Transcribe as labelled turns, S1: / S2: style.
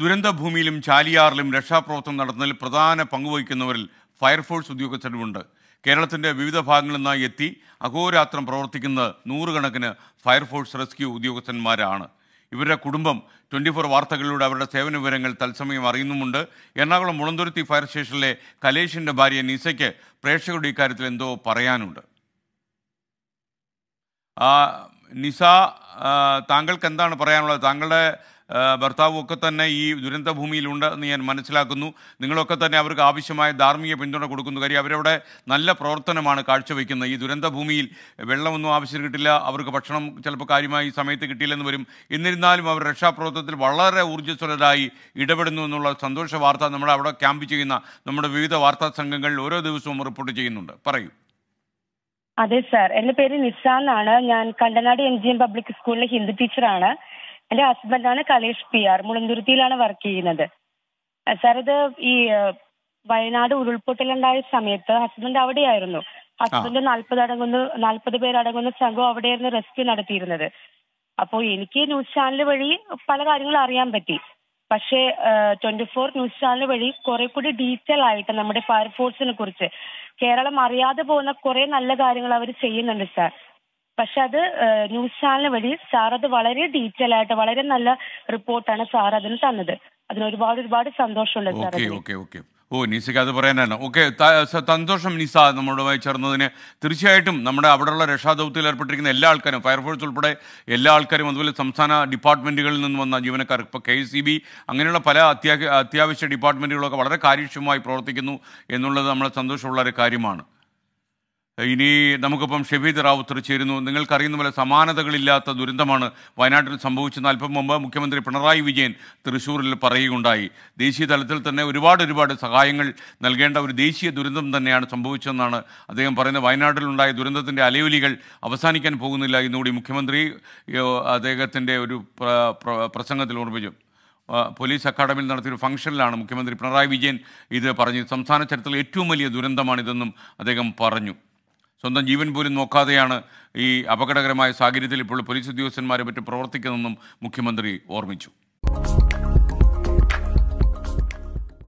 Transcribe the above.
S1: ദുരന്തഭൂമിയിലും ചാലിയാറിലും രക്ഷാപ്രവർത്തനം നടത്തുന്നതിൽ പ്രധാന പങ്കുവഹിക്കുന്നവരിൽ ഫയർഫോഴ്സ് ഉദ്യോഗസ്ഥരുമുണ്ട് കേരളത്തിന്റെ വിവിധ ഭാഗങ്ങളിൽ നിന്നായി എത്തി അഹോരാത്രം പ്രവർത്തിക്കുന്ന നൂറുകണക്കിന് ഫയർഫോഴ്സ് റെസ്ക്യൂ ഉദ്യോഗസ്ഥന്മാരാണ് ഇവരുടെ കുടുംബം ട്വൻറ്റി ഫോർ വാർത്തകളിലൂടെ അവരുടെ സേവന വിവരങ്ങൾ തത്സമയം അറിയുന്നുമുണ്ട് എറണാകുളം മുളന്തുരുത്തി ഫയർ സ്റ്റേഷനിലെ കലേഷിൻ്റെ ഭാര്യ നിസയ്ക്ക് പ്രേക്ഷകരുടെ ഇക്കാര്യത്തിൽ എന്തോ പറയാനുണ്ട് നിസ താങ്കൾക്ക് എന്താണ് പറയാനുള്ളത് താങ്കളുടെ ഭർത്താവും ഒക്കെ തന്നെ ഈ ദുരന്തഭൂമിയിലുണ്ട് എന്ന് ഞാൻ മനസ്സിലാക്കുന്നു നിങ്ങളൊക്കെ തന്നെ അവർക്ക് ആവശ്യമായ ധാർമ്മിക പിന്തുണ കൊടുക്കുന്നു കാര്യം അവരവിടെ നല്ല പ്രവർത്തനമാണ് കാഴ്ചവെക്കുന്നത് ഈ ദുരന്തഭൂമിയിൽ വെള്ളമൊന്നും ആവശ്യം കിട്ടില്ല അവർക്ക് ഭക്ഷണം ചിലപ്പോൾ കാര്യമായി സമയത്ത് കിട്ടിയില്ലെന്ന് വരും എന്നിരുന്നാലും അവർ രക്ഷാപ്രവർത്തനത്തിൽ വളരെ ഊർജ്ജസ്വലരായി ഇടപെടുന്നു എന്നുള്ള സന്തോഷ വാർത്ത നമ്മുടെ അവിടെ ക്യാമ്പ് ചെയ്യുന്ന നമ്മുടെ വിവിധ വാർത്താ സംഘങ്ങൾ ഓരോ ദിവസവും റിപ്പോർട്ട് ചെയ്യുന്നുണ്ട് പറയൂ
S2: അതെ സാർ എന്റെ പേര് നിസാന്നാണ് ഞാൻ Kandanad N G M public സ്കൂളിലെ ഹിന്ദി ടീച്ചറാണ് എന്റെ ഹസ്ബൻഡാണ് കലേഷ് പി ആർ മുളന്തുരുത്തിയിലാണ് വർക്ക് ചെയ്യുന്നത് സാർ ഇത് ഈ വയനാട് ഉരുൾപൊട്ടലുണ്ടായ സമയത്ത് ഹസ്ബൻഡ് അവിടെയായിരുന്നു ഹസ്ബൻഡ് നാൽപ്പത് അടങ്ങുന്ന നാൽപ്പത് പേരടങ്ങുന്ന സംഘം അവിടെയായിരുന്നു റെസ്ക്യൂ നടത്തിയിരുന്നത് അപ്പോൾ എനിക്ക് ന്യൂസ് ചാനൽ വഴി പല കാര്യങ്ങളും അറിയാൻ പറ്റി പക്ഷേ ട്വന്റി ഫോർ ന്യൂസ് ചാനൽ വഴി കുറെ കൂടി ഡീറ്റെയിൽ ആയിട്ട് നമ്മുടെ ഫയർഫോഴ്സിനെ കുറിച്ച് കേരളം അറിയാതെ പോകുന്ന കുറെ നല്ല കാര്യങ്ങൾ അവർ ചെയ്യുന്നുണ്ട് സാർ പക്ഷെ അത് ന്യൂസ് ചാനൽ വഴി സാർ അത് വളരെ ഡീറ്റെയിൽ ആയിട്ട് വളരെ നല്ല റിപ്പോർട്ടാണ് സാർ അതിന് തന്നത് അതിന് ഒരുപാട് ഒരുപാട് സന്തോഷമുണ്ട്
S1: ഓ നിസയ്ക്ക് അത് പറയാനാണ് ഓക്കെ സന്തോഷം നിസ നമ്മളുമായി ചേർന്നതിന് തീർച്ചയായിട്ടും നമ്മുടെ അവിടെയുള്ള രക്ഷാദൗത്യത്തിൽ ഏർപ്പെട്ടിരിക്കുന്ന എല്ലാ ആൾക്കാരും ഫയർഫോഴ്സ് ഉൾപ്പെടെ എല്ലാ ആൾക്കാരും അതുപോലെ സംസ്ഥാന ഡിപ്പാർട്ട്മെൻറ്റുകളിൽ നിന്ന് വന്ന ജീവനക്കാർ ഇപ്പോൾ കെ സി ബി അങ്ങനെയുള്ള പല അത്യാവശ്യ ഡിപ്പാർട്ട്മെൻറ്റുകളൊക്കെ വളരെ കാര്യക്ഷമമായി പ്രവർത്തിക്കുന്നു എന്നുള്ളത് നമ്മളെ സന്തോഷമുള്ള ഒരു കാര്യമാണ് ഇനി നമുക്കിപ്പം ഷെഫീദ് റാവുത്തർ ചേരുന്നു നിങ്ങൾക്കറിയുന്ന പോലെ സമാനതകളില്ലാത്ത ദുരന്തമാണ് വയനാട്ടിൽ സംഭവിച്ചത് അല്പം മുമ്പ് മുഖ്യമന്ത്രി പിണറായി വിജയൻ തൃശ്ശൂരിൽ പറയുകയുണ്ടായി ദേശീയ തലത്തിൽ തന്നെ ഒരുപാട് ഒരുപാട് സഹായങ്ങൾ നൽകേണ്ട ഒരു ദേശീയ ദുരന്തം തന്നെയാണ് സംഭവിച്ചതെന്നാണ് അദ്ദേഹം പറയുന്നത് വയനാട്ടിലുണ്ടായ ദുരന്തത്തിൻ്റെ അലയൊലികൾ അവസാനിക്കാൻ പോകുന്നില്ല എന്നുകൂടി മുഖ്യമന്ത്രി അദ്ദേഹത്തിൻ്റെ ഒരു പ്രസംഗത്തിൽ ഓർമ്മിച്ചു പോലീസ് അക്കാഡമിയിൽ നടത്തിയൊരു ഫംഗ്ഷനിലാണ് മുഖ്യമന്ത്രി പിണറായി വിജയൻ ഇത് പറഞ്ഞു സംസ്ഥാന ചരിത്രത്തിലെ ഏറ്റവും വലിയ ദുരന്തമാണിതെന്നും അദ്ദേഹം പറഞ്ഞു സ്വന്തം ജീവൻ പോലും നോക്കാതെയാണ് ഈ അപകടകരമായ സാഹചര്യത്തിൽ ഇപ്പോൾ പോലീസ് ഉദ്യോഗസ്ഥന്മാരെ പറ്റി പ്രവർത്തിക്കുന്നതെന്നും മുഖ്യമന്ത്രി ഓർമ്മിച്ചു